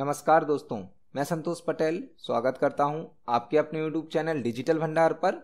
नमस्कार दोस्तों मैं संतोष पटेल स्वागत करता हूं आपके अपने यूट्यूब चैनल डिजिटल भंडार पर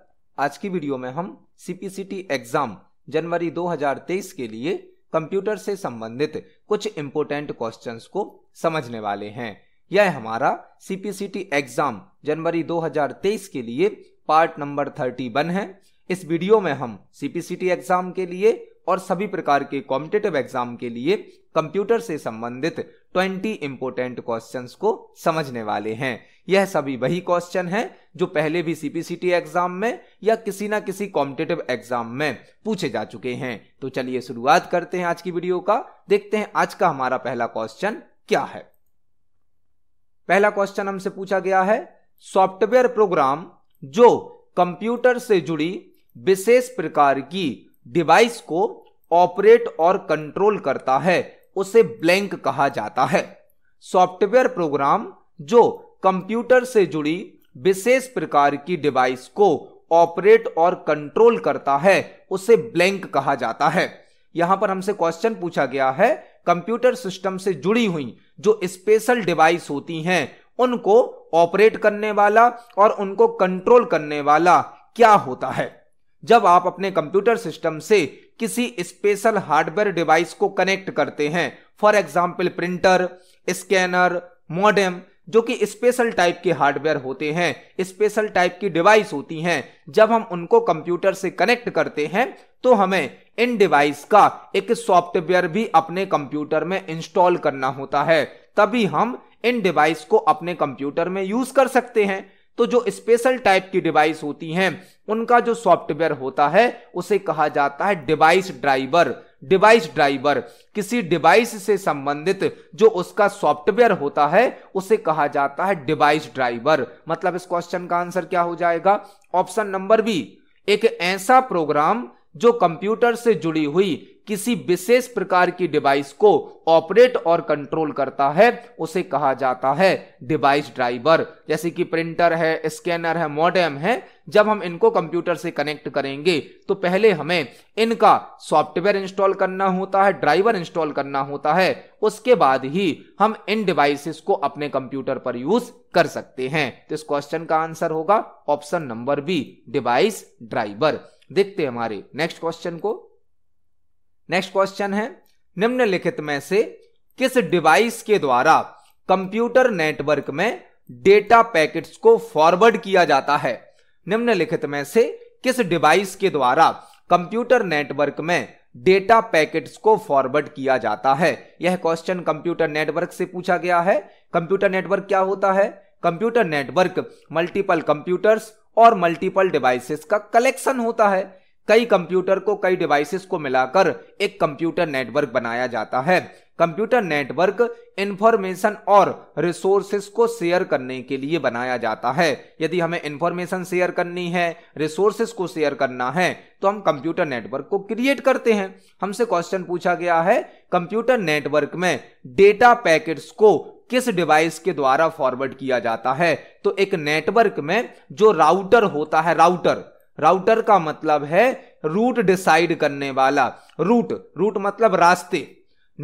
आज की वीडियो में हम सीपीसीटी एग्जाम जनवरी 2023 के लिए कंप्यूटर से संबंधित कुछ इंपोर्टेंट क्वेश्चंस को समझने वाले हैं यह हमारा सीपीसीटी एग्जाम जनवरी 2023 के लिए पार्ट नंबर 31 है इस वीडियो में हम सीपीसीटी एग्जाम के लिए और सभी प्रकार के कॉम्पिटेटिव एग्जाम के लिए कंप्यूटर से संबंधित 20 इंपोर्टेंट क्वेश्चंस को समझने वाले हैं यह सभी वही क्वेश्चन हैं जो पहले भी सीपीसीटी एग्जाम में या किसी ना किसी कॉम्पिटेटिव एग्जाम में पूछे जा चुके हैं तो चलिए शुरुआत करते हैं आज की वीडियो का देखते हैं आज का हमारा पहला क्वेश्चन क्या है पहला क्वेश्चन हमसे पूछा गया है सॉफ्टवेयर प्रोग्राम जो कंप्यूटर से जुड़ी विशेष प्रकार की डिवाइस को ऑपरेट और कंट्रोल करता है उसे ब्लैंक कहा जाता है सॉफ्टवेयर प्रोग्राम जो कंप्यूटर से जुड़ी विशेष प्रकार की डिवाइस को ऑपरेट और कंट्रोल करता है उसे ब्लैंक कहा जाता है यहां पर हमसे क्वेश्चन पूछा गया है कंप्यूटर सिस्टम से जुड़ी हुई जो स्पेशल डिवाइस होती हैं उनको ऑपरेट करने वाला और उनको कंट्रोल करने वाला क्या होता है जब आप अपने कंप्यूटर सिस्टम से किसी स्पेशल हार्डवेयर डिवाइस को कनेक्ट करते हैं for example printer scanner modem जो कि स्पेशल टाइप के हार्डवेयर होते हैं स्पेशल टाइप की डिवाइस होती हैं जब हम उनको कंप्यूटर से कनेक्ट करते हैं तो हमें इन डिवाइस का एक सॉफ्टवेयर भी अपने कंप्यूटर में इंस्टॉल करना होता है तभी हम इन डिवाइस को अपने कंप्यूटर में यूज कर सकते हैं तो जो स्पेशल टाइप की डिवाइस होती हैं उनका जो सॉफ्टवेयर होता है उसे कहा जाता है डिवाइस ड्राइवर डिवाइस ड्राइवर किसी डिवाइस से संबंधित जो उसका सॉफ्टवेयर होता है उसे कहा जाता है डिवाइस ड्राइवर मतलब इस क्वेश्चन का आंसर क्या हो जाएगा ऑप्शन नंबर बी एक ऐसा प्रोग्राम जो कंप्यूटर से जुड़ी हुई किसी विशेष प्रकार की डिवाइस को ऑपरेट और कंट्रोल करता है उसे कहा जाता है डिवाइस ड्राइवर जैसे कि प्रिंटर है स्कैनर है मॉडेम है जब हम इनको कंप्यूटर से कनेक्ट करेंगे तो पहले हमें इनका सॉफ्टवेयर इंस्टॉल करना होता है ड्राइवर इंस्टॉल करना होता है उसके बाद ही हम इन डिवाइसेस को अपने कंप्यूटर पर यूज कर सकते हैं तो इस क्वेश्चन का आंसर होगा option number B device driver देखते हमारे नेक्स्ट क्वेश्चन को नेक्स्ट क्वेश्चन है निम्नलिखित में से किस डिवाइस के द्वारा कंप्यूटर नेटवर्क में डेटा पैकेट्स को फॉरवर्ड किया जाता है निम्नलिखित में से किस डिवाइस के द्वारा कंप्यूटर नेटवर्क में डेटा पैकेट्स को फॉरवर्ड किया जाता है यह क्वेश्चन कंप्यूटर नेटवर्क से पूछा गया है कंप्यूटर नेटवर्क क्या होता है कंप्यूटर नेटवर्क मल्टीपल कंप्यूटर्स और मल्टीपल डिवाइसेस का कलेक्शन होता है कई कंप्यूटर को कई डिवाइसेस को मिलाकर एक कंप्यूटर नेटवर्क बनाया जाता है कंप्यूटर नेटवर्क इंफॉर्मेशन और रिसोर्सेस को शेयर करने के लिए बनाया जाता है यदि हमें इंफॉर्मेशन शेयर करनी है रिसोर्सेस को शेयर करना है तो हम कंप्यूटर नेटवर्क को क्रिएट करते हैं हमसे क्वेश्चन पूछा गया है कंप्यूटर नेटवर्क में डेटा पैकेट्स को किस डिवाइस के द्वारा फॉरवर्ड किया जाता है तो एक नेटवर्क में जो राउटर होता है राउटर राउटर का मतलब है रूट डिसाइड करने वाला रूट रूट मतलब रास्ते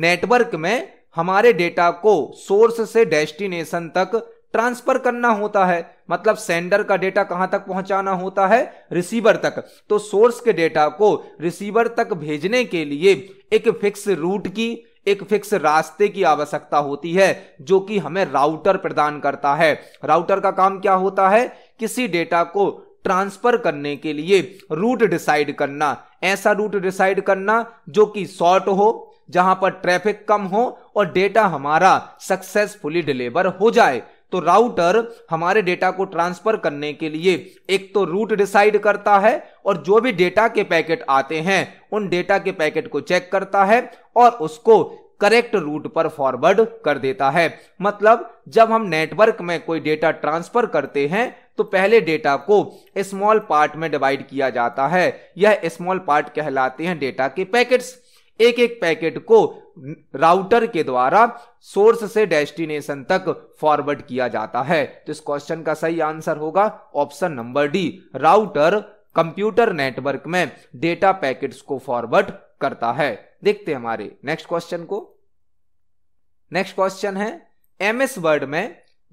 नेटवर्क में हमारे डेटा को सोर्स से डेस्टिनेशन तक ट्रांसफर करना होता है मतलब सेंडर का डेटा कहां तक पहुंचाना होता है रिसीवर तक तो सोर्स के डेटा को रिसीवर तक भेजने के लिए एक फिक्स रूट की एक फिक्स रास्ते की आवश्यकता होती है जो कि हमें राउटर प्रदान करता है राउटर का काम क्या होता है किसी डेटा को ट्रांसफर करने के लिए रूट डिसाइड करना ऐसा रूट डिसाइड करना जो कि शॉर्ट हो जहां पर ट्रैफिक कम हो और डेटा हमारा सक्सेसफुली डिलीवर हो जाए तो राउटर हमारे डेटा को ट्रांसफर करने के लिए एक तो रूट डिसाइड करता है और जो भी डेटा के पैकेट आते हैं उन डेटा के पैकेट को चेक करता है और उसको करेक्ट रूट पर फॉरवर्ड कर देता है मतलब जब हम नेटवर्क में कोई डेटा ट्रांसफर करते हैं तो पहले डेटा को स्मॉल पार्ट में डिवाइड किया जाता है यह स्मॉल पार्ट कहलाते हैं डेटा के पैकेट्स एक एक पैकेट को राउटर के द्वारा सोर्स से डेस्टिनेशन तक फॉरवर्ड किया जाता है तो इस क्वेश्चन का सही आंसर होगा option number D router computer network में डेटा पैकेट्स को फॉरवर्ड करता है देखते हमारे नेक्स्ट क्वेश्चन को नेक्स्ट क्वेश्चन है एमएस वर्ड में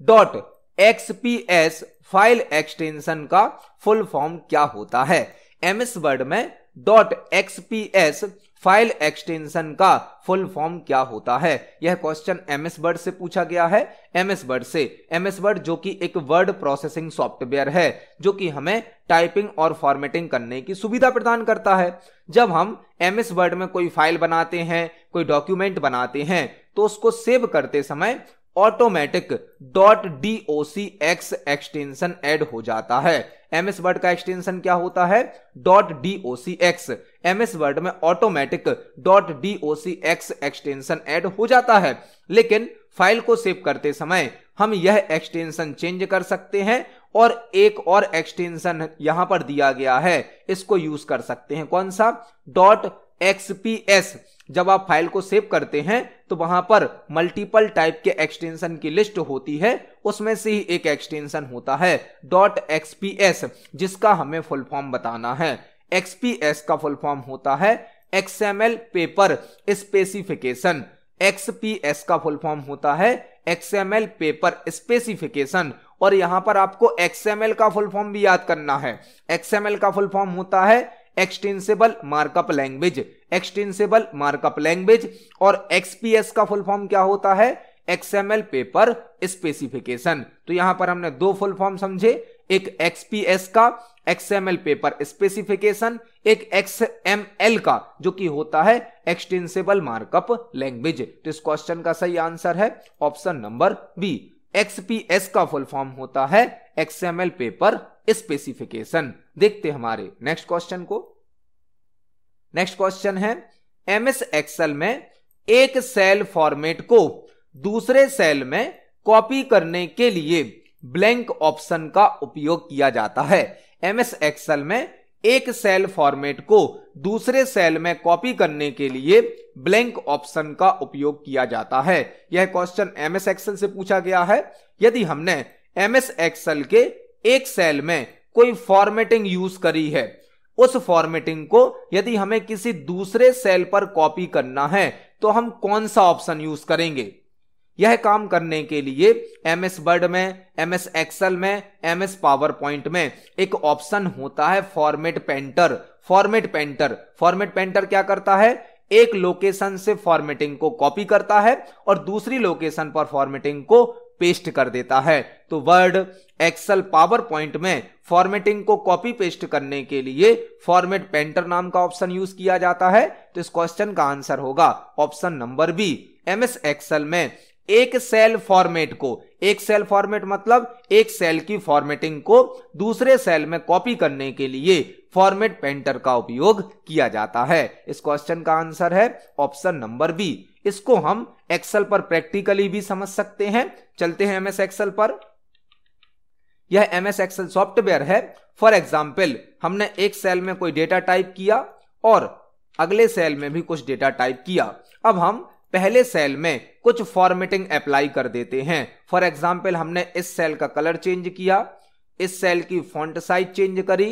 डॉट एक्सपीएस फाइल एक्सटेंशन का फुल फॉर्म क्या होता है एम एस वर्ड में डॉट एक्सपीएस फाइल एक्सटेंशन का फुल फॉर्म क्या होता है यह क्वेश्चन एम एस वर्ड से पूछा गया है एम एस वर्ड से एम एस वर्ड जो कि एक वर्ड प्रोसेसिंग सॉफ्टवेयर है जो कि हमें टाइपिंग और फॉर्मेटिंग करने की सुविधा प्रदान करता है जब हम एम एस वर्ड में कोई फाइल बनाते हैं कोई डॉक्यूमेंट बनाते हैं तो उसको सेव करते समय automatic dot D O C X extension add हो जाता है एम एस वर्ड का एक्सटेंशन क्या होता है dot D O C X M S Word में automatic dot D O C X extension add हो जाता है लेकिन फाइल को सेव करते समय हम यह एक्सटेंशन चेंज कर सकते हैं और एक और एक्सटेंशन यहां पर दिया गया है इसको यूज कर सकते हैं कौन सा डॉट एक्सपीएस जब आप फाइल को सेव करते हैं तो वहां पर मल्टीपल टाइप के एक्सटेंशन की लिस्ट होती है उसमें से ही एक एक्सटेंशन होता है डॉट एक्सपीएस जिसका हमें फुल फॉर्म बताना है एक्सपीएस का फुल फॉर्म होता है एक्सएमएल पेपर स्पेसिफिकेशन एक्सपीएस का फुल फॉर्म होता है एक्सएमएल पेपर स्पेसिफिकेशन और यहां पर आपको एक्सएमएल का फुल फॉर्म भी याद करना है एक्सएमएल का फुल फॉर्म होता है extensible markup language extensible markup language और एक्सपीएस का फुल फॉर्म क्या होता है एक्सएमएल पेपर स्पेसिफिकेशन तो यहां पर हमने दो फुल फॉर्म समझे एक एक्सपीएस का एक्सएमएल पेपर स्पेसिफिकेशन एक एक्सएमएल का जो कि होता है एक्सटेंसेबल मार्कअप लैंग्वेज तो इस क्वेश्चन का सही आंसर है ऑप्शन नंबर बी एक्सपीएस का फुल फॉर्म होता है एक्सएमएल पेपर स्पेसिफिकेशन देखते हमारे नेक्स्ट क्वेश्चन को नेक्स्ट क्वेश्चन है एमएस एक्सेल में एक सेल फॉर्मेट को दूसरे सेल में कॉपी करने के लिए ब्लैंक ऑप्शन का उपयोग किया जाता है एमएस एक्सेल में एक सेल फॉर्मेट को दूसरे सेल में कॉपी करने के लिए ब्लैंक ऑप्शन का उपयोग किया जाता है यह क्वेश्चन एमएस एक्सेल से पूछा गया है यदि हमने एमएस एक्सेल के एक सेल में कोई फॉर्मेटिंग यूज करी है उस फॉर्मेटिंग को यदि हमें किसी दूसरे सेल पर कॉपी करना है तो हम कौन सा ऑप्शन यूज करेंगे यह काम करने के लिए एम एस वर्ड में एम एस एक्सएल में एम एस पावर पॉइंट में एक ऑप्शन होता है format painter format painter format painter क्या करता है एक लोकेशन से फॉर्मेटिंग को कॉपी करता है और दूसरी लोकेशन पर फॉर्मेटिंग को पेस्ट कर देता है तो वर्ड एक्सेल पावर पॉइंट में फॉर्मेटिंग को कॉपी पेस्ट करने के लिए फॉर्मेट पेंटर नाम का ऑप्शन यूज किया जाता है तो इस क्वेश्चन का आंसर होगा option number B MS Excel में एक सेल फॉर्मेट को एक सेल फॉर्मेट मतलब एक सेल की फॉर्मेटिंग को दूसरे सेल में कॉपी करने के लिए फॉर्मेट पेंटर का उपयोग किया जाता है इस क्वेश्चन का आंसर है ऑप्शन नंबर बी इसको हम एक्सेल पर प्रैक्टिकली भी समझ सकते हैं चलते हैं एमएस एक्सेल पर यह एम एस एक्सएल सॉफ्टवेयर है फॉर एग्जाम्पल हमने एक सेल में कोई डेटा टाइप किया और अगले सेल में भी कुछ डेटा टाइप किया अब हम पहले सेल में कुछ फॉर्मेटिंग अप्लाई कर देते हैं फॉर एग्जाम्पल हमने इस सेल का कलर चेंज किया इस सेल की फॉन्ट साइज चेंज करी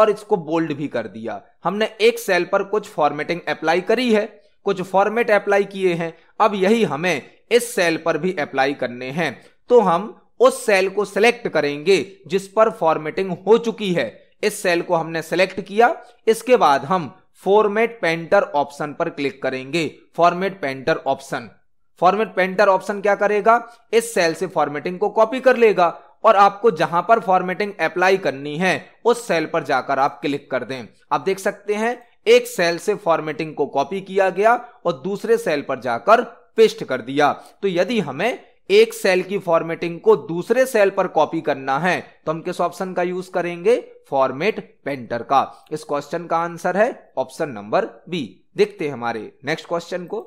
और इसको बोल्ड भी कर दिया हमने एक सेल पर कुछ फॉर्मेटिंग अप्लाई करी है कुछ फॉर्मेट अप्लाई किए हैं अब यही हमें इस सेल पर भी अप्लाई करने हैं तो हम उस सेल को सिलेक्ट करेंगे जिस पर फॉर्मेटिंग हो चुकी है इस सेल को हमने सेलेक्ट किया इसके बाद हम फॉर्मेट पेंटर ऑप्शन पर क्लिक करेंगे format painter option format painter option क्या करेगा इस सेल से फॉर्मेटिंग को कॉपी कर लेगा और आपको जहां पर फॉर्मेटिंग अप्लाई करनी है उस सेल पर जाकर आप क्लिक कर दें आप देख सकते हैं एक सेल से फॉर्मेटिंग को कॉपी किया गया और दूसरे सेल पर जाकर पेस्ट कर दिया तो यदि हमें एक सेल की फॉर्मेटिंग को दूसरे सेल पर कॉपी करना है तो हम किस ऑप्शन का यूज करेंगे फॉर्मेट पेंटर का इस क्वेश्चन का आंसर है ऑप्शन नंबर बी देखते हैं हमारे नेक्स्ट क्वेश्चन को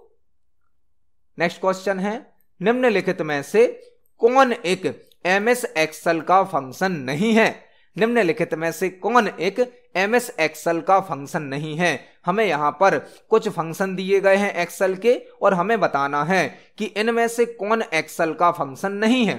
नेक्स्ट क्वेश्चन है निम्नलिखित में से कौन एक एम एस एक्सएल का फंक्शन नहीं है निम्नलिखित में से कौन एक एम एस एक्सल का फंक्शन नहीं है हमें यहाँ पर कुछ फंक्शन दिए गए हैं एक्सल के और हमें बताना है कि इनमें से कौन एक्सल का फंक्शन नहीं है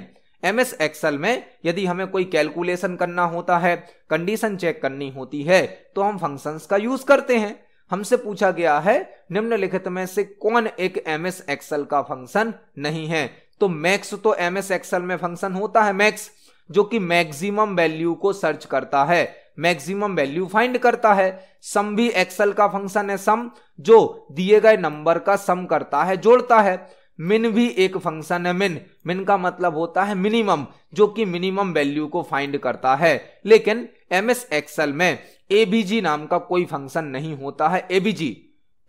एम एस एक्सल में यदि हमें कोई कैलकुलेशन करना होता है कंडीशन चेक करनी होती है तो हम फंक्शंस का यूज करते हैं हमसे पूछा गया है निम्नलिखित में से कौन एक एम एस एक्सल का फंक्शन नहीं है तो मैक्स तो एम एस एक्सल में फंक्शन होता है मैक्स जो कि मैक्सिमम वैल्यू को सर्च करता है मैक्सिमम वैल्यू फाइंड करता है सम भी एक्सेल का फंक्शन है सम जो दिए गए नंबर का सम करता है जोड़ता है मिन भी एक फंक्शन है मिन मिन का मतलब होता है मिनिमम जो कि मिनिमम वैल्यू को फाइंड करता है लेकिन एम एस एक्सएल में एबीजी नाम का कोई फंक्शन नहीं होता है एबीजी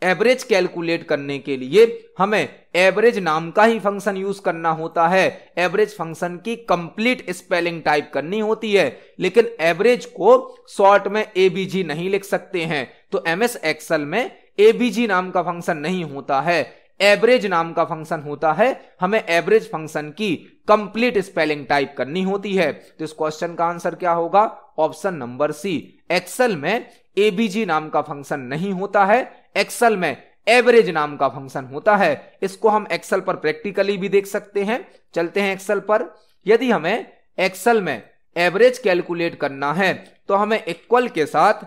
एवरेज कैलकुलेट करने के लिए हमें एवरेज नाम का ही फंक्शन यूज करना होता है एवरेज फंक्शन की कंप्लीट स्पेलिंग टाइप करनी होती है लेकिन एवरेज को शॉर्ट में एबीजी नहीं लिख सकते हैं तो एमएस एक्सल में एबीजी नाम का फंक्शन नहीं होता है एवरेज नाम का फंक्शन होता है हमें एवरेज फंक्शन की कंप्लीट स्पेलिंग टाइप करनी होती है तो इस क्वेश्चन का आंसर क्या होगा ऑप्शन नंबर सी एक्सेल में एबीजी नाम का फंक्शन नहीं होता है एक्सल में एवरेज नाम का फंक्शन होता है इसको हम एक्सल पर प्रैक्टिकली भी देख सकते हैं चलते हैं एक्सल पर यदि हमें एक्सल में एवरेज कैलकुलेट करना है तो हमें इक्वल के साथ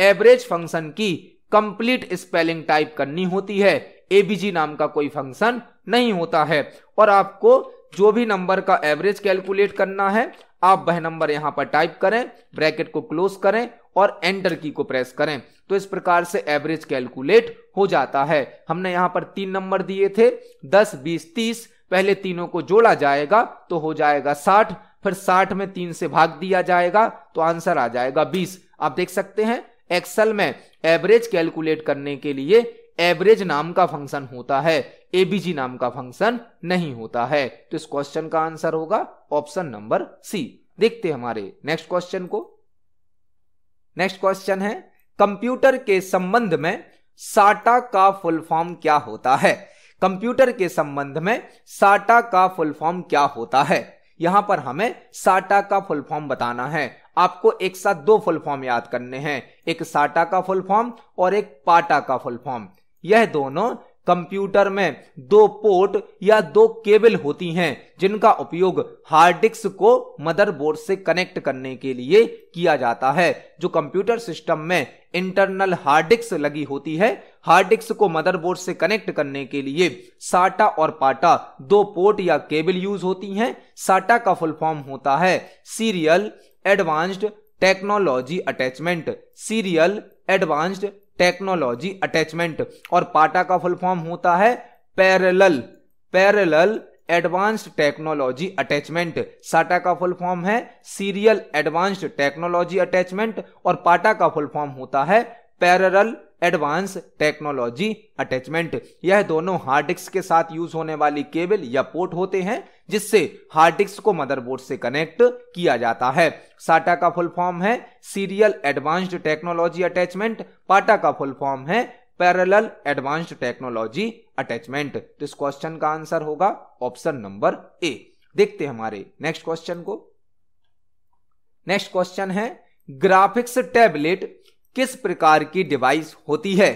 एवरेज फंक्शन की कंप्लीट स्पेलिंग टाइप करनी होती है एबीजी नाम का कोई फंक्शन नहीं होता है और आपको जो भी नंबर का एवरेज कैलकुलेट करना है आप वह नंबर यहां पर टाइप करें ब्रैकेट को क्लोज करें और एंटर की को प्रेस करें तो इस प्रकार से एवरेज कैलकुलेट हो जाता है हमने यहां पर तीन नंबर दिए थे दस बीस तीस पहले तीनों को जोड़ा जाएगा तो हो जाएगा साठ फिर साठ में तीन से भाग दिया जाएगा तो आंसर आ जाएगा बीस आप देख सकते हैं एक्सल में एवरेज कैलकुलेट करने के लिए एवरेज नाम का फंक्शन होता है एबीजी नाम का फंक्शन नहीं होता है तो इस क्वेश्चन का आंसर होगा ऑप्शन नंबर सी देखते हमारे नेक्स्ट क्वेश्चन को नेक्स्ट क्वेश्चन है कंप्यूटर के संबंध में साटा का फुल फॉर्म क्या होता है कंप्यूटर के संबंध में साटा का फुल फॉर्म क्या होता है यहां पर हमें साटा का फुल फॉर्म बताना है आपको एक साथ दो फुल फॉर्म याद करने हैं एक साटा का फुल फॉर्म और एक पाटा का फुल फॉर्म यह दोनों कंप्यूटर में दो पोर्ट या दो केबल होती हैं जिनका उपयोग हार्ड डिस्क को मदरबोर्ड से कनेक्ट करने के लिए किया जाता है जो कंप्यूटर सिस्टम में इंटरनल हार्ड डिस्क लगी होती है हार्ड डिस्क को मदरबोर्ड से कनेक्ट करने के लिए साटा और पाटा दो पोर्ट या केबल यूज होती हैं साटा का फुल फॉर्म होता है serial advanced technology attachment serial advanced technology attachment और पाटा का फुल फॉर्म होता है parallel parallel advanced technology attachment SATA का फुल फॉर्म है सीरियल एडवांस्ड टेक्नोलॉजी अटैचमेंट और पाटा का फुल फॉर्म होता है पैरल एडवांस टेक्नोलॉजी अटैचमेंट यह दोनों हार्ड डिस्क के साथ यूज होने वाली केबल या पोर्ट होते हैं जिससे हार्ड डिस्क को मदरबोर्ड से कनेक्ट किया जाता है साटा का फुल फॉर्म है serial advanced technology attachment PATA का फुल फॉर्म है पैरेलल एडवांस्ड टेक्नोलॉजी अटैचमेंट तो इस क्वेश्चन का आंसर होगा ऑप्शन नंबर ए देखते हैं हमारे नेक्स्ट क्वेश्चन को नेक्स्ट क्वेश्चन है ग्राफिक्स टैबलेट किस प्रकार की डिवाइस होती है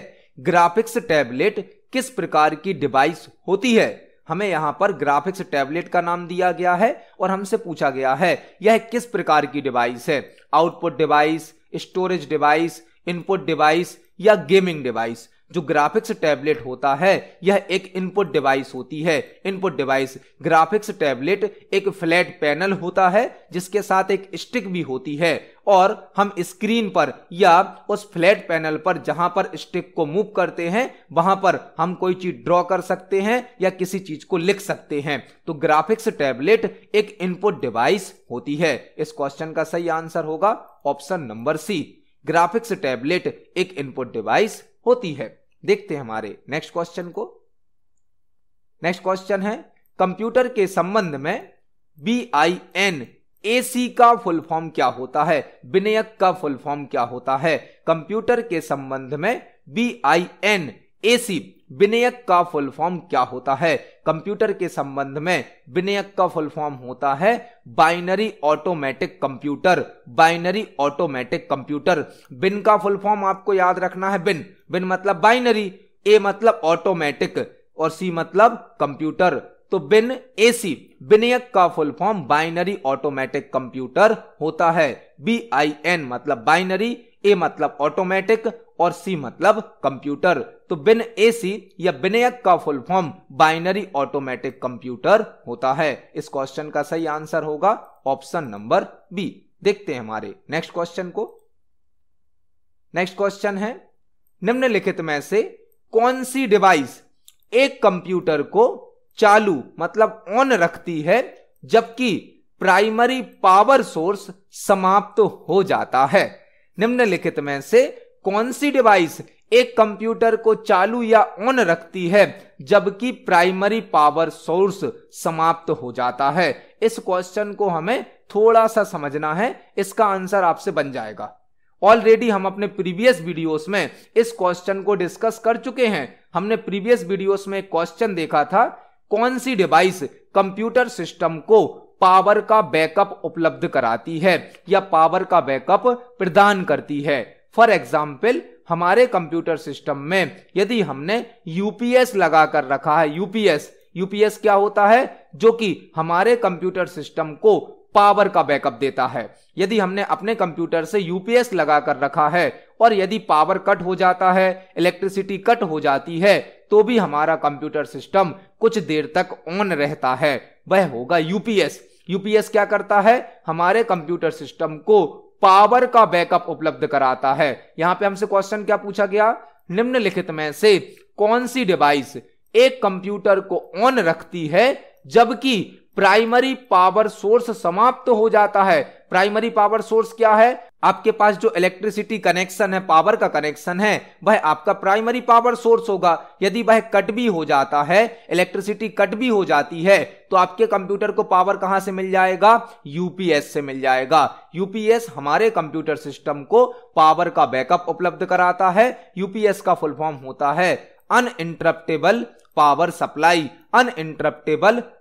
ग्राफिक्स टैबलेट किस प्रकार की डिवाइस होती है हमें यहाँ पर ग्राफिक्स टैबलेट का नाम दिया गया है और हमसे पूछा गया है यह किस प्रकार की डिवाइस है output device storage device input device या गेमिंग डिवाइस जो ग्राफिक्स टैबलेट होता है यह एक इनपुट डिवाइस होती है इनपुट डिवाइस ग्राफिक्स टैबलेट एक फ्लैट पैनल होता है जिसके साथ एक स्टिक भी होती है और हम स्क्रीन पर या उस फ्लैट पैनल पर जहां पर स्टिक को मूव करते हैं वहां पर हम कोई चीज ड्रॉ कर सकते हैं या किसी चीज को लिख सकते हैं तो ग्राफिक्स टैबलेट एक इनपुट डिवाइस होती है इस क्वेश्चन का सही आंसर होगा option number C graphics tablet एक इनपुट डिवाइस होती है देखते हैं हमारे नेक्स्ट क्वेश्चन को नेक्स्ट क्वेश्चन है कंप्यूटर के संबंध में बी आई एन ए सी का फुल फॉर्म क्या होता है विनयक का फुल फॉर्म क्या होता है कंप्यूटर के संबंध में बी आई एन ए सी विनयक का फुल फॉर्म क्या होता है कंप्यूटर के संबंध में विनयक का फुल फॉर्म होता है binary automatic computer binary automatic computer BINAC का फुल फॉर्म आपको याद रखना है बिन बिन मतलब बाइनरी ए मतलब ऑटोमेटिक और सी मतलब कंप्यूटर तो बिन एसी विनयक का full form binary automatic computer होता है बी आई एन मतलब बाइनरी ए मतलब ऑटोमेटिक और सी मतलब कंप्यूटर तो बिन एसी या बिनयक का full form binary automatic computer होता है इस क्वेश्चन का सही आंसर होगा ऑप्शन नंबर बी देखते हैं हमारे नेक्स्ट क्वेश्चन को नेक्स्ट क्वेश्चन है निम्नलिखित में से कौन सी डिवाइस एक कंप्यूटर को चालू मतलब ऑन रखती है जबकि प्राइमरी पावर सोर्स समाप्त तो हो जाता है निम्नलिखित में से कौन सी डिवाइस एक कंप्यूटर को चालू या ऑन रखती है जबकि प्राइमरी पावर सोर्स समाप्त हो जाता है इस क्वेश्चन को हमें थोड़ा सा समझना है इसका आंसर आपसे बन जाएगा ऑलरेडी हम अपने प्रीवियस वीडियोस में इस क्वेश्चन को डिस्कस कर चुके हैं हमने प्रीवियस वीडियोस में क्वेश्चन देखा था कौन सी डिवाइस कंप्यूटर सिस्टम को पावर का बैकअप उपलब्ध कराती है या पावर का बैकअप प्रदान करती है फॉर एग्जाम्पल हमारे कंप्यूटर सिस्टम में यदि हमने यूपीएस लगा कर रखा है यूपीएस यूपीएस क्या होता है जो कि हमारे कंप्यूटर सिस्टम को पावर का बैकअप देता है यदि हमने अपने कंप्यूटर से यूपीएस लगा कर रखा है और यदि पावर कट हो जाता है इलेक्ट्रिसिटी कट हो जाती है तो भी हमारा कंप्यूटर सिस्टम कुछ देर तक ऑन रहता है वह होगा यूपीएस यूपीएस क्या करता है हमारे कंप्यूटर सिस्टम को पावर का बैकअप उपलब्ध कराता है यहां पे हमसे क्वेश्चन क्या पूछा गया निम्नलिखित में से कौन सी डिवाइस एक कंप्यूटर को ऑन रखती है जबकि प्राइमरी पावर सोर्स समाप्त तो हो जाता है प्राइमरी पावर सोर्स क्या है आपके पास जो इलेक्ट्रिसिटी कनेक्शन है पावर का कनेक्शन है वह आपका प्राइमरी पावर सोर्स होगा यदि वह कट भी हो जाता है इलेक्ट्रिसिटी कट भी हो जाती है तो आपके कंप्यूटर को पावर कहां से मिल जाएगा यूपीएस से मिल जाएगा यूपीएस हमारे कंप्यूटर सिस्टम को पावर का बैकअप उपलब्ध कराता है यूपीएस का फुल फॉर्म होता है un power supply un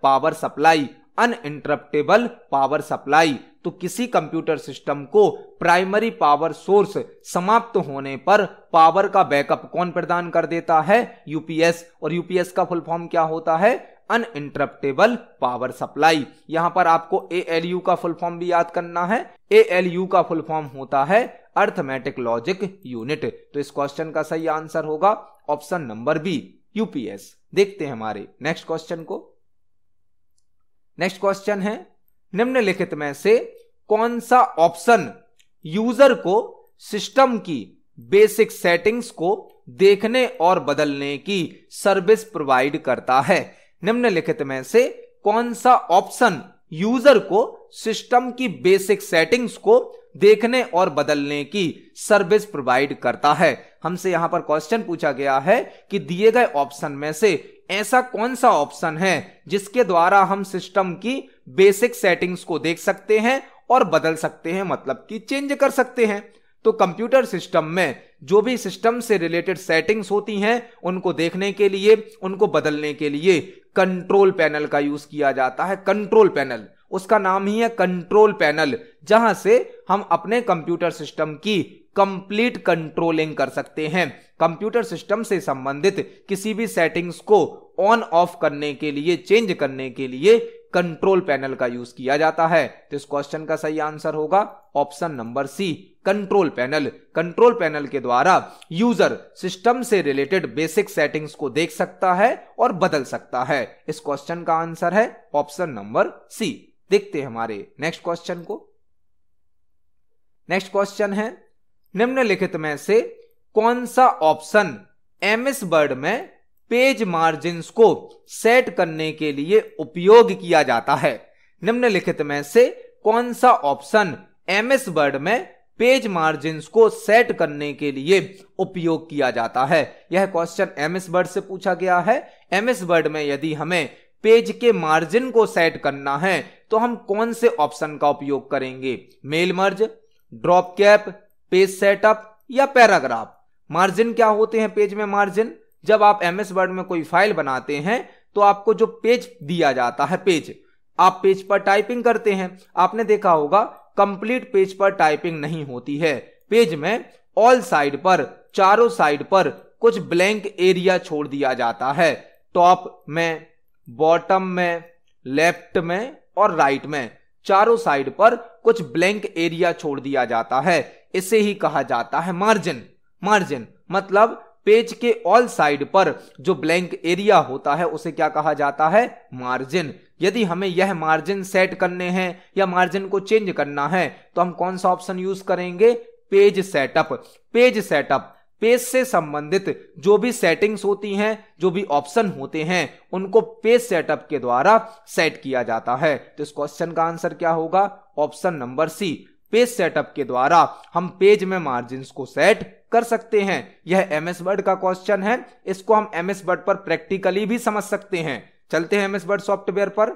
power supply uninterruptible power supply तो किसी कंप्यूटर सिस्टम को प्राइमरी पावर सोर्स समाप्त होने पर पावर का बैकअप कौन प्रदान कर देता है यूपीएस और यूपीएस का फुल फॉर्म क्या होता है अनइंटरप्टेबल पावर सप्लाई यहां पर आपको ए एल यू का फुल फॉर्म भी याद करना है ए एल यू का फुल फॉर्म होता है अर्थमेटिक लॉजिक यूनिट तो इस क्वेश्चन का सही आंसर होगा ऑप्शन नंबर बी यूपीएस देखते हैं हमारे नेक्स्ट क्वेश्चन को नेक्स्ट क्वेश्चन है निम्नलिखित में से कौन सा ऑप्शन यूजर को सिस्टम की बेसिक सेटिंग्स को देखने और बदलने की सर्विस प्रोवाइड करता है निम्नलिखित में से कौन सा ऑप्शन यूजर को सिस्टम की बेसिक सेटिंग्स को देखने और बदलने की सर्विस प्रोवाइड करता है हमसे यहां पर क्वेश्चन पूछा गया है कि दिए गए ऑप्शन में से ऐसा कौन सा ऑप्शन है जिसके द्वारा हम सिस्टम की बेसिक सेटिंग्स को देख सकते हैं और बदल सकते हैं मतलब कि चेंज कर सकते हैं तो कंप्यूटर सिस्टम में जो भी सिस्टम से रिलेटेड सेटिंग्स होती हैं उनको देखने के लिए उनको बदलने के लिए कंट्रोल पैनल का यूज किया जाता है कंट्रोल पैनल उसका नाम ही है कंट्रोल पैनल जहां से हम अपने कंप्यूटर सिस्टम की कंप्लीट कंट्रोलिंग कर सकते हैं कंप्यूटर सिस्टम से संबंधित किसी भी सेटिंग्स को ऑन ऑफ करने के लिए चेंज करने के लिए कंट्रोल पैनल का यूज किया जाता है तो इस क्वेश्चन का सही आंसर होगा option number C control panel control panel के द्वारा यूजर सिस्टम से रिलेटेड बेसिक सेटिंग्स को देख सकता है और बदल सकता है इस क्वेश्चन का आंसर है ऑप्शन नंबर सी देखते हैं हमारे नेक्स्ट क्वेश्चन को नेक्स्ट क्वेश्चन है निम्नलिखित में से कौन सा ऑप्शन एम एस वर्ड में पेज मार्जिन को सेट करने के लिए उपयोग किया जाता है निम्नलिखित में से कौन सा ऑप्शन एम एस वर्ड में पेज मार्जिन को सेट करने के लिए उपयोग किया जाता है यह क्वेश्चन एम एस वर्ड से पूछा गया है एम एस वर्ड में यदि हमें पेज के मार्जिन को सेट करना है तो हम कौन से ऑप्शन का उपयोग करेंगे mail merge drop cap page setup या पैराग्राफ मार्जिन क्या होते हैं पेज में मार्जिन जब आप एम एस वर्ड में कोई फाइल बनाते हैं तो आपको जो पेज दिया जाता है पेज आप पेज पर टाइपिंग करते हैं आपने देखा होगा कंप्लीट पेज पर टाइपिंग नहीं होती है पेज में ऑल साइड पर चारों साइड पर कुछ ब्लैंक एरिया छोड़ दिया जाता है टॉप में बॉटम में लेफ्ट में और राइट में चारों साइड पर कुछ ब्लैंक एरिया छोड़ दिया जाता है इसे ही कहा जाता है मार्जिन मार्जिन मतलब पेज के ऑल साइड पर जो ब्लैंक एरिया होता है उसे क्या कहा जाता है मार्जिन यदि हमें यह मार्जिन सेट करने हैं या मार्जिन को चेंज करना है तो हम कौन सा ऑप्शन यूज करेंगे page setup page setup page से संबंधित जो भी सेटिंग्स होती हैं जो भी ऑप्शन होते हैं उनको पेज सेटअप के द्वारा सेट किया जाता है तो इस क्वेश्चन का आंसर क्या होगा option number C page setup के द्वारा हम पेज में मार्जिन को सेट कर सकते हैं यह एम एस वर्ड का क्वेश्चन है इसको हम एम एस वर्ड पर प्रैक्टिकली भी समझ सकते हैं चलते हैं एम एस वर्ड सॉफ्टवेयर पर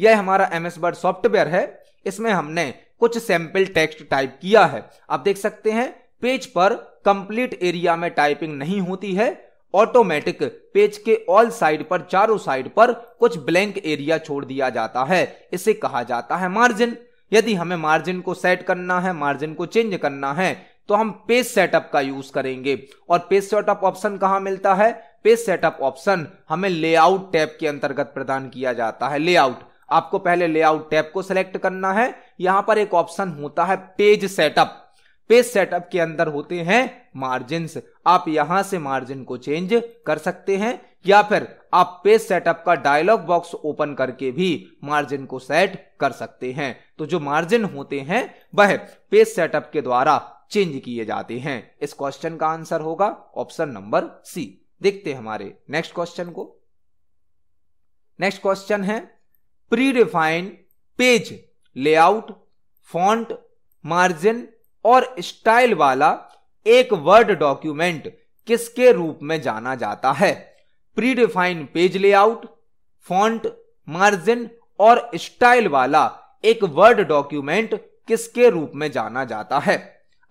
यह हमारा एम एस वर्ड सॉफ्टवेयर है इसमें हमने कुछ सैंपल टेक्स्ट टाइप किया है आप देख सकते हैं पेज पर कंप्लीट एरिया में टाइपिंग नहीं होती है ऑटोमेटिक पेज के ऑल साइड पर चारों साइड पर कुछ ब्लैंक एरिया छोड़ दिया जाता है इसे कहा जाता है मार्जिन यदि हमें मार्जिन को सेट करना है मार्जिन को चेंज करना है तो हम पेज सेटअप का यूज करेंगे और पेज सेटअप ऑप्शन कहा मिलता है पेज सेटअप ऑप्शन हमें लेआउट टैब के अंतर्गत प्रदान किया जाता है लेआउट आपको पहले लेआउट टैब को सिलेक्ट करना है यहां पर एक ऑप्शन होता है पेज सेटअप पेज सेटअप के अंदर होते हैं मार्जिन आप यहां से मार्जिन को चेंज कर सकते हैं या फिर आप पेज सेटअप का डायलॉग बॉक्स ओपन करके भी मार्जिन को सेट कर सकते हैं तो जो मार्जिन होते हैं वह पेज सेटअप के द्वारा चेंज किए जाते हैं इस क्वेश्चन का आंसर होगा ऑप्शन नंबर सी देखते हैं हमारे नेक्स्ट क्वेश्चन को नेक्स्ट क्वेश्चन है pre page layout font margin और स्टाइल वाला एक वर्ड डॉक्यूमेंट किसके रूप में जाना जाता है predefine page layout font margin और स्टाइल वाला एक वर्ड डॉक्यूमेंट किसके रूप में जाना जाता है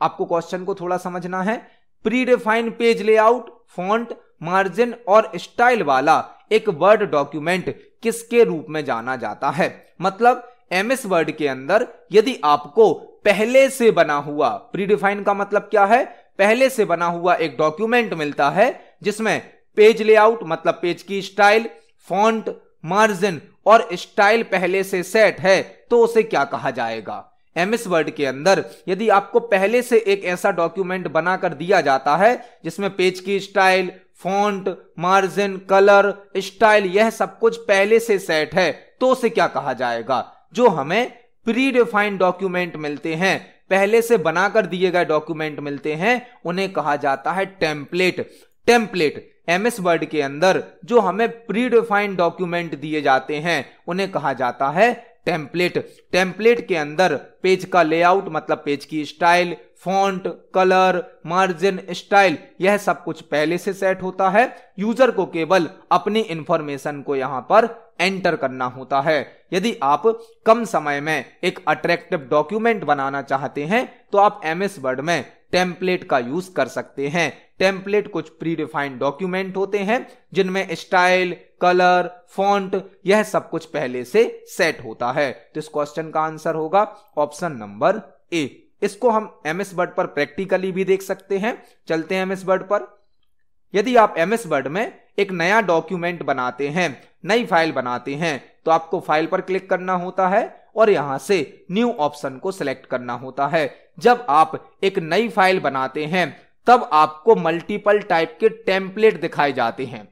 आपको क्वेश्चन को थोड़ा समझना है predefine page layout font margin और स्टाइल वाला एक वर्ड डॉक्यूमेंट किसके रूप में जाना जाता है मतलब एमएस वर्ड के अंदर यदि आपको पहले से बना हुआ प्रीडिफाइन का मतलब क्या है पहले से बना हुआ एक डॉक्यूमेंट मिलता है जिसमें पेज लेआउट मतलब पेज की स्टाइल फॉन्ट मार्जिन और स्टाइल पहले से सेट है तो उसे क्या कहा जाएगा एमएस वर्ड के अंदर यदि आपको पहले से एक ऐसा डॉक्यूमेंट बनाकर दिया जाता है जिसमें पेज की style font margin colour style यह सब कुछ पहले से सेट है तो उसे क्या कहा जाएगा जो हमें प्रीडिफाइंड डॉक्यूमेंट मिलते हैं पहले से बनाकर दिए गए डॉक्यूमेंट मिलते हैं उन्हें कहा जाता है टेम्पलेट टेम्पलेट एमएस वर्ड के अंदर जो हमें प्री डिफाइंड डॉक्यूमेंट दिए जाते हैं उन्हें कहा जाता है टेम्पलेट टेम्पलेट के अंदर पेज का लेआउट मतलब पेज की style font colour margin style यह सब कुछ पहले से सेट होता है यूजर को केवल अपनी इंफॉर्मेशन को यहां पर एंटर करना होता है यदि आप कम समय में एक अट्रैक्टिव डॉक्यूमेंट बनाना चाहते हैं तो आप एम एस वर्ड में टेम्पलेट का यूज कर सकते हैं टेम्पलेट कुछ प्रीडिफाइंड डॉक्यूमेंट होते हैं जिनमें स्टाइल कलर फॉन्ट यह सब कुछ पहले से सेट होता है तो इस क्वेश्चन का आंसर होगा ऑप्शन नंबर ए इसको हम एम एस वर्ड पर प्रैक्टिकली भी देख सकते हैं चलते हैं एम एस वर्ड पर यदि आप एम एस वर्ड में एक नया डॉक्यूमेंट बनाते हैं नई फाइल बनाते हैं तो आपको फाइल पर क्लिक करना होता है और यहां से न्यू ऑप्शन को सिलेक्ट करना होता है जब आप एक नई फाइल बनाते हैं तब आपको मल्टीपल टाइप के टेम्पलेट दिखाए जाते हैं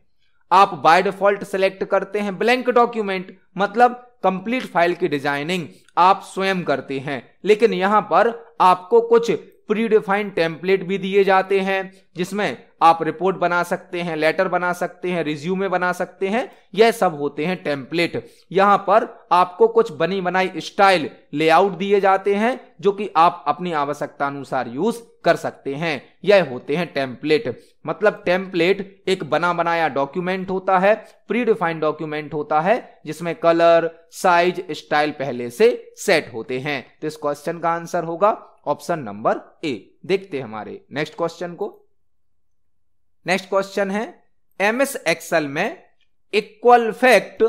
आप बाय डिफॉल्ट सेलेक्ट करते हैं ब्लैंक डॉक्यूमेंट मतलब कंप्लीट फाइल की डिजाइनिंग आप स्वयं करते हैं लेकिन यहां पर आपको कुछ प्री डिफाइंड टेम्पलेट भी दिए जाते हैं जिसमें आप रिपोर्ट बना सकते हैं लेटर बना सकते हैं रिज्यूमे बना सकते हैं यह सब होते हैं टेम्पलेट यहां पर आपको कुछ बनी बनाई स्टाइल लेआउट दिए जाते हैं जो कि आप अपनी आवश्यकता अनुसार यूज कर सकते हैं यह होते हैं टेम्पलेट मतलब टेम्पलेट एक बना बनाया डॉक्यूमेंट होता है प्रीडिफाइंड डॉक्यूमेंट होता है जिसमें कलर साइज स्टाइल पहले से सेट होते हैं तो इस क्वेश्चन का आंसर होगा ऑप्शन नंबर ए देखते हैं हमारे नेक्स्ट क्वेश्चन को नेक्स्ट क्वेश्चन है एमएस एक्सएल में इक्वल फैक्ट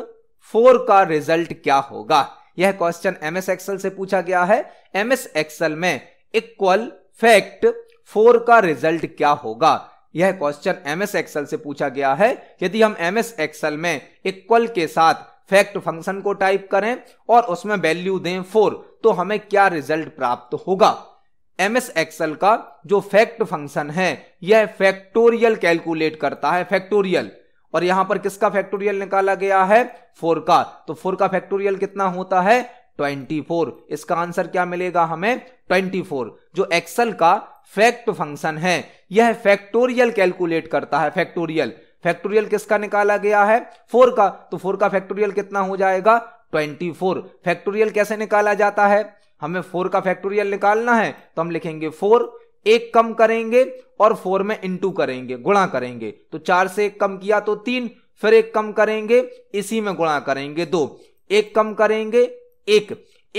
फोर का रिजल्ट क्या होगा यह क्वेश्चन एमएस एक्सएल से पूछा गया है एमएस एक्सएल में इक्वल फैक्ट फोर का रिजल्ट क्या होगा यह क्वेश्चन एमएस एक्सएल से पूछा गया है यदि हम एम एस एक्सएल में इक्वल के साथ फैक्ट फंक्शन को टाइप करें और उसमें वैल्यू दें फोर तो हमें क्या रिजल्ट प्राप्त होगा एम एस एक्सएल का जो फैक्ट फंक्शन है यह फैक्टोरियल कैलकुलेट करता है फैक्टोरियल और यहां पर किसका फैक्टोरियल निकाला गया है फोर का तो फोर का फैक्टोरियल कितना होता है 24 इसका आंसर क्या मिलेगा हमें 24 जो एक्सेल का फैक्ट फंक्शन है यह फैक्टोरियल कैलकुलेट करता है फैक्टोरियल फैक्टोरियल किसका निकाला गया है फोर का तो फोर का फैक्टोरियल कितना हो जाएगा ट्वेंटी फोर फैक्टोरियल कैसे निकाला जाता है हमें फोर का फैक्टोरियल निकालना है तो हम लिखेंगे फोर एक कम करेंगे और फोर में इंटू करेंगे गुणा करेंगे तो चार से एक कम किया तो तीन फिर एक कम करेंगे इसी में गुणा करेंगे दो एक कम करेंगे एक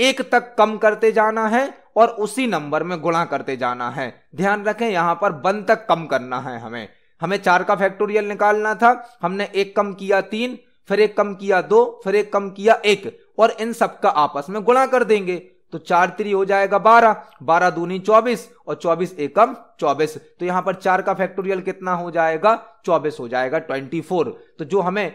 एक तक कम करते जाना है और उसी नंबर में गुणा करते जाना है ध्यान रखें यहां पर वन तक कम करना है हमें हमें चार का फैक्टोरियल निकालना था हमने एक कम किया तीन फिर एक कम किया दो फिर एक कम किया एक और इन सबका आपस में गुणा कर देंगे तो चार त्री हो जाएगा बारह बारह दूनी चौबीस और चौबीस एकम चौबीस तो यहां पर चार का फैक्टोरियल कितना हो जाएगा चौबीस हो जाएगा ट्वेंटी फोर तो जो हमें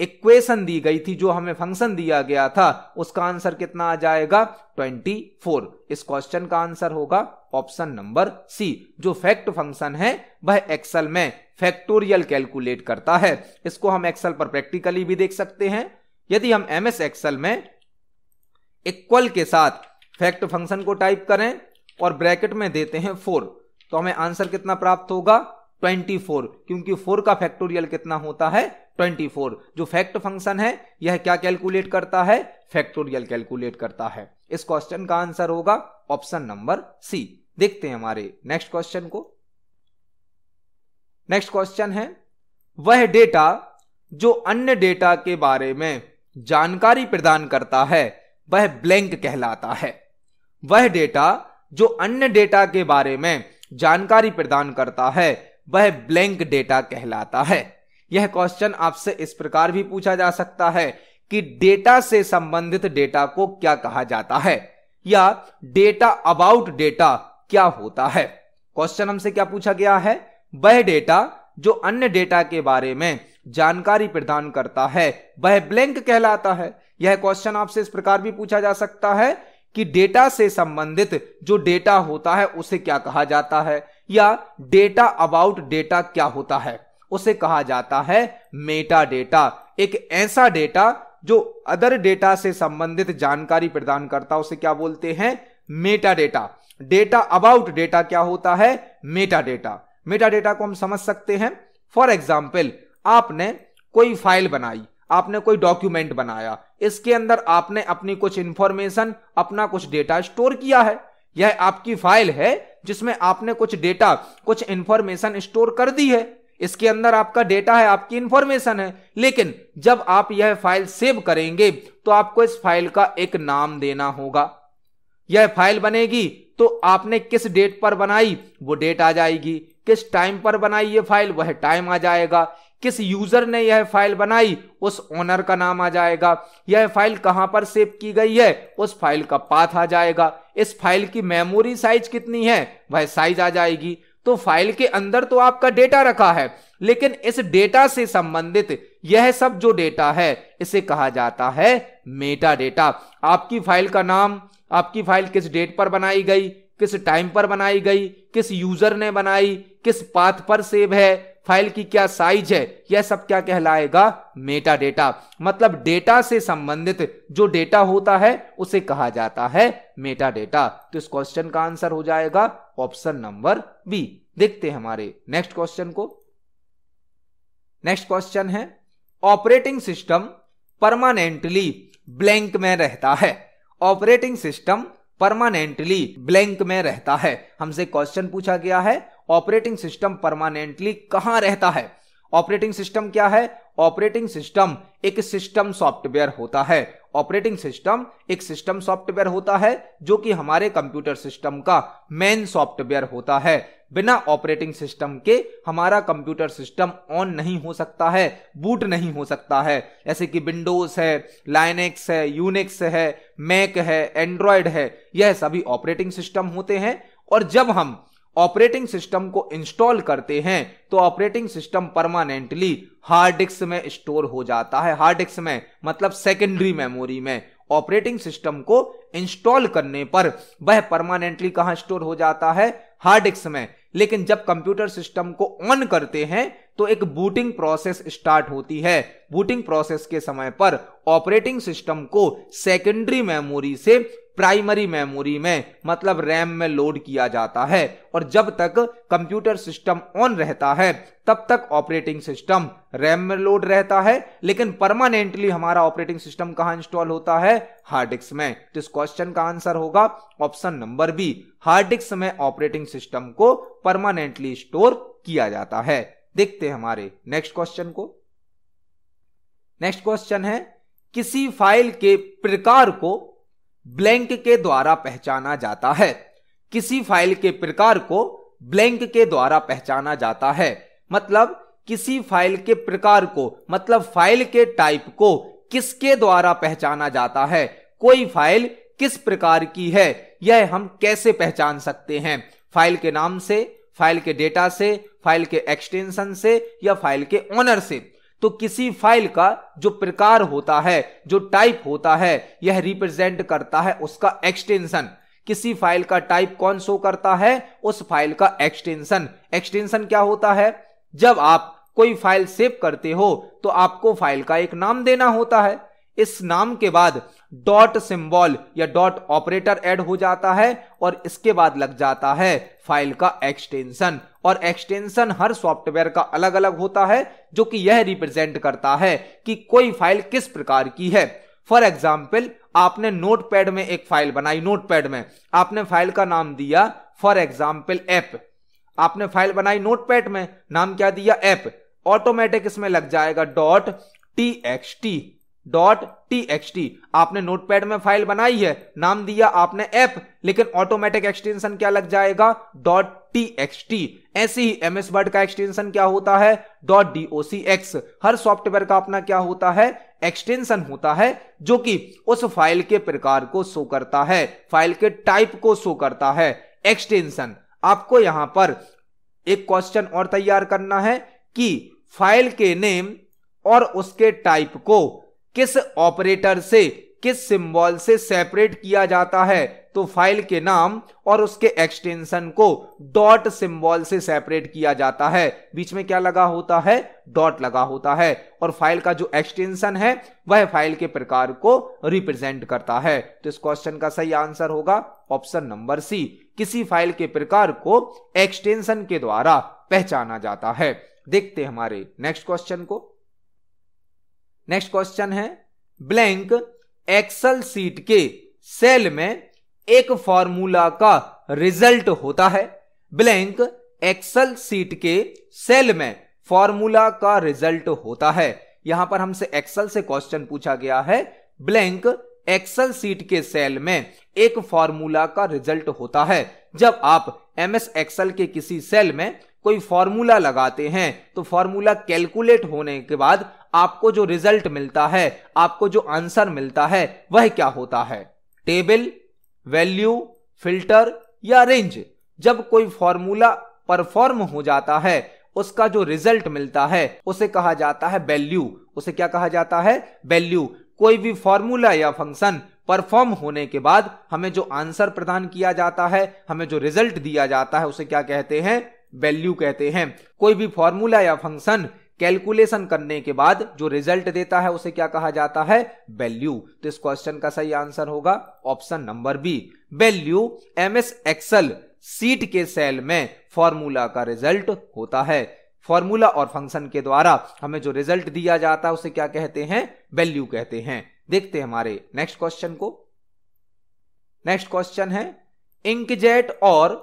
इक्वेशन दी गई थी जो हमें फंक्शन दिया गया था उसका आंसर कितना आ जाएगा ट्वेंटी फोर इस क्वेश्चन का आंसर होगा ऑप्शन नंबर सी जो फैक्ट फंक्शन है वह एक्सल में फैक्टोरियल कैलकुलेट करता है इसको हम एक्सेल पर प्रैक्टिकली भी देख सकते हैं यदि हम एम एस एक्सेल में इक्वल के साथ फैक्ट फंक्शन को टाइप करें और ब्रैकेट में देते हैं फोर तो हमें आंसर कितना प्राप्त होगा 24 क्योंकि 4 का फैक्टोरियल कितना होता है 24 जो फैक्ट फंक्शन है यह क्या कैलकुलेट करता है फैक्टोरियल कैलकुलेट करता है इस क्वेश्चन का आंसर होगा ऑप्शन नंबर सी देखते हैं हमारे नेक्स्ट क्वेश्चन को नेक्स्ट क्वेश्चन है वह डेटा जो अन्य डेटा के बारे में जानकारी प्रदान करता है वह ब्लैंक कहलाता है वह डेटा जो अन्य डेटा के बारे में जानकारी प्रदान करता है वह ब्लैंक डेटा कहलाता है यह क्वेश्चन आपसे इस प्रकार भी पूछा जा सकता है कि डेटा से संबंधित डेटा को क्या कहा जाता है या डेटा अबाउट डेटा क्या होता है क्वेश्चन हमसे क्या पूछा गया है वह डेटा जो अन्य डेटा के बारे में जानकारी प्रदान करता है वह ब्लैंक कहलाता है यह क्वेश्चन आपसे इस प्रकार भी पूछा जा सकता है कि डेटा से संबंधित जो डेटा होता है उसे क्या कहा जाता है या डेटा अबाउट डेटा क्या होता है उसे कहा जाता है मेटा डेटा एक ऐसा डेटा जो अदर डेटा से संबंधित जानकारी प्रदान करता है उसे क्या बोलते हैं meta data data about data क्या होता है मेटा डेटा मेटा डेटा को हम समझ सकते हैं फॉर एग्जाम्पल आपने कोई फाइल बनाई आपने कोई डॉक्यूमेंट बनाया इसके अंदर आपने अपनी कुछ इंफॉर्मेशन अपना कुछ डेटा स्टोर किया है यह आपकी फाइल है जिसमें आपने कुछ डेटा कुछ इंफॉर्मेशन स्टोर कर दी है इसके अंदर आपका डेटा है आपकी इंफॉर्मेशन है लेकिन जब आप यह फाइल सेव करेंगे तो आपको इस फाइल का एक नाम देना होगा यह फाइल बनेगी तो आपने किस डेट पर बनाई वो डेट आ जाएगी किस टाइम पर बनाई ये फाइल वह टाइम आ जाएगा किस यूजर ने यह फाइल बनाई उस ओनर का नाम आ जाएगा यह फाइल कहां पर सेव की गई है उस फाइल का पाथ आ जाएगा इस फाइल की मेमोरी साइज कितनी है वह साइज आ जाएगी तो फाइल के अंदर तो आपका डेटा रखा है लेकिन इस डेटा से संबंधित यह सब जो डेटा है इसे कहा जाता है मेटा डेटा आपकी फाइल का नाम आपकी फाइल किस डेट पर बनाई गई किस टाइम पर बनाई गई किस यूजर ने बनाई किस पाथ पर सेव है फाइल की क्या साइज है यह सब क्या कहलाएगा मेटा डेटा मतलब डेटा से संबंधित जो डेटा होता है उसे कहा जाता है मेटा डेटा तो इस क्वेश्चन का आंसर हो जाएगा ऑप्शन नंबर बी देखते हैं हमारे नेक्स्ट क्वेश्चन को नेक्स्ट क्वेश्चन है ऑपरेटिंग सिस्टम परमानेंटली ब्लैंक में रहता है ऑपरेटिंग सिस्टम परमानेंटली ब्लैंक में रहता है हमसे क्वेश्चन पूछा गया है ऑपरेटिंग सिस्टम परमानेंटली कहां रहता है ऑपरेटिंग सिस्टम क्या है ऑपरेटिंग सिस्टम एक सिस्टम सॉफ्टवेयर होता है ऑपरेटिंग सिस्टम एक सिस्टम सॉफ्टवेयर होता है जो कि हमारे कंप्यूटर सिस्टम का मेन सॉफ्टवेयर होता है बिना ऑपरेटिंग सिस्टम के हमारा कंप्यूटर सिस्टम ऑन नहीं हो सकता है बूट नहीं हो सकता है जैसे कि विंडोज है लाइनेक्स है यूनिक्स है मैक है एंड्रॉयड है यह सभी ऑपरेटिंग सिस्टम होते हैं और जब हम ऑपरेटिंग सिस्टम को इंस्टॉल करते हैं तो operating system permanently hard disk में स्टोर हो जाता है हार्ड डिस्क में मतलब सेकेंडरी मेमोरी में ऑपरेटिंग सिस्टम को इंस्टॉल करने पर वह परमानेंटली कहां स्टोर हो जाता है हार्ड डिस्क में लेकिन जब कंप्यूटर सिस्टम को ऑन करते हैं तो एक बूटिंग प्रोसेस स्टार्ट होती है बूटिंग प्रोसेस के समय पर ऑपरेटिंग सिस्टम को सेकेंडरी मेमोरी से प्राइमरी मेमोरी में मतलब रैम में लोड किया जाता है और जब तक कंप्यूटर सिस्टम ऑन रहता है तब तक ऑपरेटिंग सिस्टम रैम में लोड रहता है लेकिन परमानेंटली हमारा ऑपरेटिंग सिस्टम कहाँ इंस्टॉल होता है हार्ड डिस्क में तो इस क्वेश्चन का आंसर होगा option number B hard disk में ऑपरेटिंग सिस्टम को परमानेंटली स्टोर किया जाता है देखते हैं हमारे नेक्स्ट क्वेश्चन को नेक्स्ट क्वेश्चन है किसी फाइल के प्रकार को ब्लैंक के द्वारा पहचाना जाता है किसी फाइल के प्रकार को ब्लैंक के द्वारा पहचाना जाता है मतलब किसी फाइल के प्रकार को मतलब फाइल के टाइप को किसके द्वारा पहचाना जाता है कोई फाइल किस प्रकार की है यह हम कैसे पहचान सकते हैं फाइल के नाम से फाइल के डेटा से फाइल के एक्सटेंशन से या फाइल के ऑनर से तो किसी फाइल का जो प्रकार होता है जो टाइप होता है यह रिप्रेजेंट करता है उसका एक्सटेंशन किसी फाइल का टाइप कौन शो करता है उस फाइल का एक्सटेंशन एक्सटेंशन क्या होता है जब आप कोई फाइल सेव करते हो तो आपको फाइल का एक नाम देना होता है इस नाम के बाद डॉट सिंबल या डॉट ऑपरेटर ऐड हो जाता है और इसके बाद लग जाता है फाइल का एक्सटेंशन और एक्सटेंशन हर सॉफ्टवेयर का अलग अलग होता है जो कि यह रिप्रेजेंट करता है कि कोई फाइल किस प्रकार की है फॉर एग्जाम्पल आपने पैड में एक फाइल बनाई पैड में आपने फाइल का नाम दिया फॉर एग्जाम्पल ऐप आपने फाइल बनाई पैड में नाम क्या दिया ऐप ऑटोमेटिक इसमें लग जाएगा dot T X T dot T X T आपने नोटपैड में फाइल बनाई है नाम दिया आपने ऐप लेकिन ऑटोमेटिक एक्सटेंशन क्या लग जाएगा डॉट txt ऐसे ही एम एस वर्ड का एक्सटेंशन क्या होता है डॉट docx हर सॉफ्टवेयर का अपना क्या होता है एक्सटेंशन होता है जो कि उस फाइल के प्रकार को शो करता है फाइल के टाइप को शो करता है एक्सटेंशन आपको यहां पर एक क्वेश्चन और तैयार करना है कि फाइल के नेम और उसके टाइप को किस ऑपरेटर से किस सिंबल से सेपरेट किया जाता है तो फाइल के नाम और उसके एक्सटेंशन को डॉट सिंबल से सेपरेट किया जाता है बीच में क्या लगा होता है डॉट लगा होता है और फाइल का जो एक्सटेंशन है वह फाइल के प्रकार को रिप्रेजेंट करता है तो इस क्वेश्चन का सही आंसर होगा ऑप्शन नंबर सी किसी फाइल के प्रकार को एक्सटेंशन के द्वारा पहचाना जाता है देखते हमारे नेक्स्ट क्वेश्चन को नेक्स्ट क्वेश्चन है ब्लैंक एक्सल सीट के सेल में एक फॉर्मूला का रिजल्ट होता है ब्लैंक एक्सल सीट के सेल में फॉर्मूला का रिजल्ट होता है यहां पर हमसे एक्सल से क्वेश्चन पूछा गया है ब्लैंक एक्सल सीट के सेल में एक फॉर्मूला का रिजल्ट होता है जब आप एम एस एक्सल के किसी सेल में कोई फॉर्मूला लगाते हैं तो फॉर्मूला कैलकुलेट होने के बाद आपको जो रिजल्ट मिलता है आपको जो आंसर मिलता है वह क्या होता है टेबल वैल्यू फिल्टर या रेंज जब कोई फॉर्मूला परफॉर्म हो जाता है उसका जो रिजल्ट मिलता है उसे कहा जाता है वैल्यू उसे क्या कहा जाता है वैल्यू कोई भी फॉर्मूला या फंक्शन परफॉर्म होने के बाद हमें जो आंसर प्रदान किया जाता है हमें जो रिजल्ट दिया जाता है उसे क्या कहते हैं वैल्यू कहते हैं कोई भी फॉर्मूला या फंक्शन कैलकुलेशन करने के बाद जो रिजल्ट देता है उसे क्या कहा जाता है वैल्यू तो इस क्वेश्चन का सही आंसर होगा option number B value M S Excel sheet के सेल में फॉर्मूला का रिजल्ट होता है फॉर्मूला और फंक्शन के द्वारा हमें जो रिजल्ट दिया जाता है उसे क्या कहते हैं वैल्यू कहते हैं देखते हैं हमारे नेक्स्ट क्वेश्चन को नेक्स्ट क्वेश्चन है इंकजेट और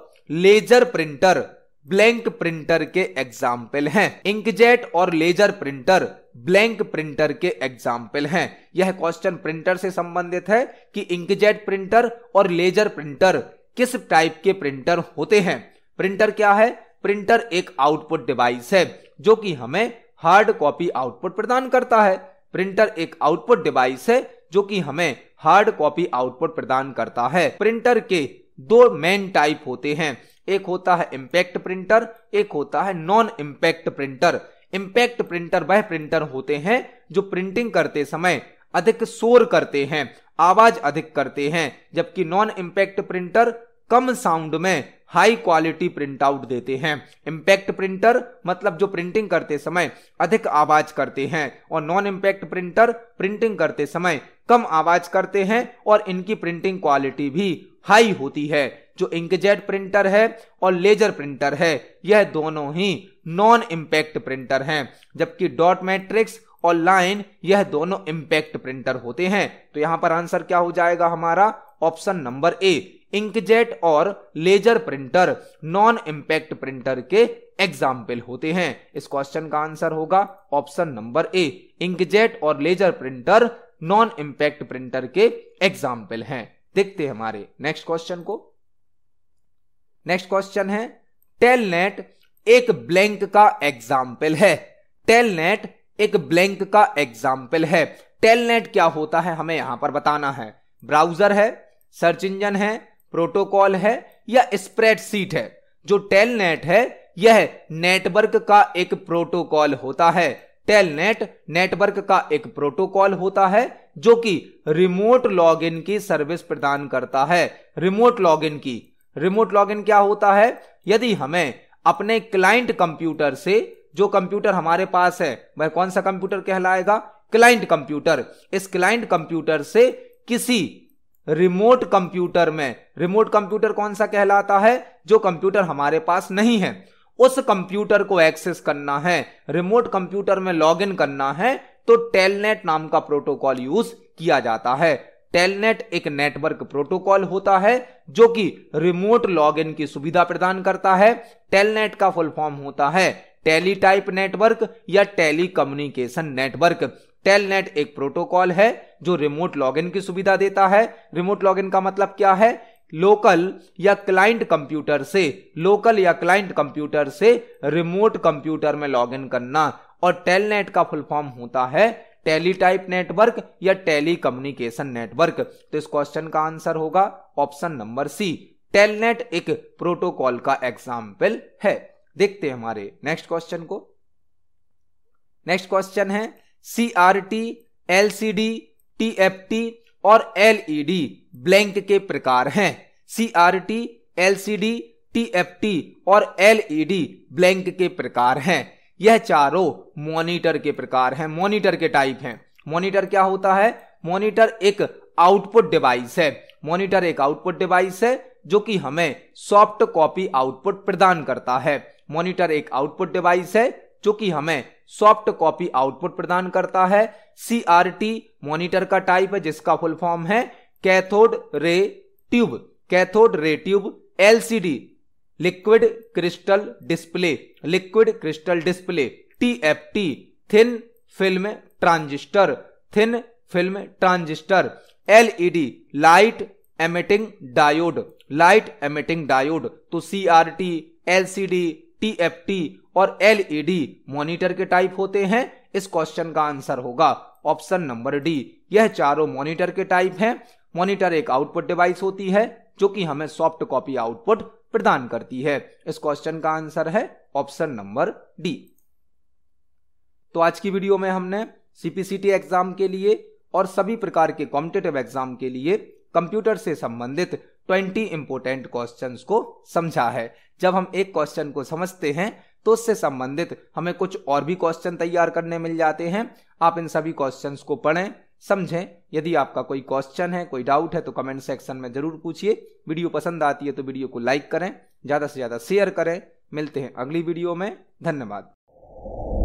लेजर प्रिंटर ब्लैंक प्रिंटर के एग्जाम्पल हैं इंकजेट और लेजर प्रिंटर ब्लैंक प्रिंटर के एग्जाम्पल हैं यह क्वेश्चन प्रिंटर से संबंधित है कि इंकजेट प्रिंटर और लेजर प्रिंटर किस टाइप के प्रिंटर होते हैं प्रिंटर क्या है प्रिंटर एक आउटपुट डिवाइस है जो कि हमें हार्ड कॉपी आउटपुट प्रदान करता है प्रिंटर एक आउटपुट डिवाइस है जो कि हमें हार्ड कॉपी आउटपुट प्रदान करता है प्रिंटर के दो मेन टाइप होते हैं एक होता है इम्पैक्ट प्रिंटर एक होता है non impact printer impact printer वह प्रिंटर होते हैं जो प्रिंटिंग करते समय अधिक शोर करते हैं आवाज अधिक करते हैं जबकि नॉन इम्पैक्ट प्रिंटर कम साउंड में हाई क्वालिटी प्रिंट आउट देते हैं इम्पैक्ट प्रिंटर मतलब जो प्रिंटिंग करते समय अधिक आवाज करते हैं और नॉन इम्पैक्ट प्रिंटर प्रिंटिंग करते समय कम आवाज करते हैं और इनकी प्रिंटिंग क्वालिटी भी हाई होती है जो इंकजेट प्रिंटर है और लेजर प्रिंटर है यह दोनों ही नॉन इम्पैक्ट प्रिंटर हैं जबकि डॉट मैट्रिक्स और लाइन यह दोनों इम्पैक्ट प्रिंटर होते हैं तो यहां पर आंसर क्या हो जाएगा हमारा ऑप्शन नंबर ए इंकजेट और laser printer non impact printer के एग्जाम्पल होते हैं इस क्वेश्चन का आंसर होगा ऑप्शन नंबर ए इंकजेट और laser printer non impact printer के एग्जाम्पल हैं देखते हैं हमारे नेक्स्ट क्वेश्चन को नेक्स्ट क्वेश्चन है टेलनेट एक ब्लैंक का एग्जाम्पल है टेलनेट एक ब्लैंक का एग्जाम्पल है टेलनेट क्या होता है हमें यहां पर बताना है ब्राउजर है सर्च इंजन है प्रोटोकॉल है या स्प्रेडशीट है जो टेलनेट है यह नेटवर्क का एक प्रोटोकॉल होता है टेलनेट नेटवर्क का एक प्रोटोकॉल होता है जो कि रिमोट लॉगिन की सर्विस प्रदान करता है रिमोट लॉगिन की रिमोट लॉगिन क्या होता है यदि हमें अपने क्लाइंट कंप्यूटर से जो कंप्यूटर हमारे पास है वह कौन सा कंप्यूटर कहलाएगा क्लाइंट कंप्यूटर इस क्लाइंट कंप्यूटर से किसी रिमोट कंप्यूटर में रिमोट कंप्यूटर कौन सा कहलाता है जो कंप्यूटर हमारे पास नहीं है उस कंप्यूटर को एक्सेस करना है रिमोट कंप्यूटर में लॉगिन करना है तो टेलनेट नाम का प्रोटोकॉल यूज किया जाता है टेलनेट एक नेटवर्क प्रोटोकॉल होता है जो कि रिमोट लॉगिन की सुविधा प्रदान करता है टेलनेट का फुल फॉर्म होता है टेली टाइप नेटवर्क या टेली कम्युनिकेशन नेटवर्क टेलनेट एक प्रोटोकॉल है जो रिमोट लॉगिन की सुविधा देता है रिमोट लॉगिन का मतलब क्या है लोकल या क्लाइंट कंप्यूटर से लोकल या क्लाइंट कंप्यूटर से रिमोट कंप्यूटर में लॉगिन करना और टेलनेट का फुल फॉर्म होता है टेली टाइप नेटवर्क या टेली कम्युनिकेशन नेटवर्क तो इस क्वेश्चन का आंसर होगा ऑप्शन नंबर सी टेलनेट एक प्रोटोकॉल का एग्जाम्पल है देखते हैं हमारे नेक्स्ट क्वेश्चन को नेक्स्ट क्वेश्चन है C R T L C D T F T और एलईडी ब्लैंक के प्रकार हैं सी R T L C D T F T और एलईडी ब्लैंक के प्रकार हैं यह चारों मॉनिटर के प्रकार हैं मॉनिटर के टाइप हैं मॉनिटर क्या होता है मॉनिटर एक आउटपुट डिवाइस है मॉनिटर एक आउटपुट डिवाइस है जो कि हमें सॉफ्ट कॉपी आउटपुट प्रदान करता है मॉनिटर एक आउटपुट डिवाइस है जो कि हमें सॉफ्ट कॉपी आउटपुट प्रदान करता है सीआरटी मॉनिटर का टाइप है जिसका फुल फॉर्म है cathode ray tube cathode ray tube LCD liquid crystal display liquid crystal display T F T thin film transistor thin film transistor LED light emitting diode light emitting diode तो C R T L C D T F T और LED monitor के type होते हैं इस question का answer होगा option number D यह चारों मॉनिटर के टाइप हैं मॉनिटर एक आउटपुट डिवाइस होती है जो कि हमें सॉफ्ट कॉपी आउटपुट प्रदान करती है इस क्वेश्चन का आंसर है ऑप्शन नंबर डी तो आज की वीडियो में हमने सीपीसीटी एग्जाम के लिए और सभी प्रकार के कॉम्पिटेटिव एग्जाम के लिए कंप्यूटर से संबंधित 20 इंपोर्टेंट क्वेश्चंस को समझा है जब हम एक क्वेश्चन को समझते हैं तो उससे संबंधित हमें कुछ और भी क्वेश्चन तैयार करने मिल जाते हैं आप इन सभी क्वेश्चंस को पढ़ें समझें यदि आपका कोई क्वेश्चन है कोई डाउट है तो कमेंट सेक्शन में ज़रूर पूछिए वीडियो पसंद आती है तो वीडियो को लाइक करें ज़्यादा से ज़्यादा शेयर करें मिलते हैं अगली वीडियो में धन्यवाद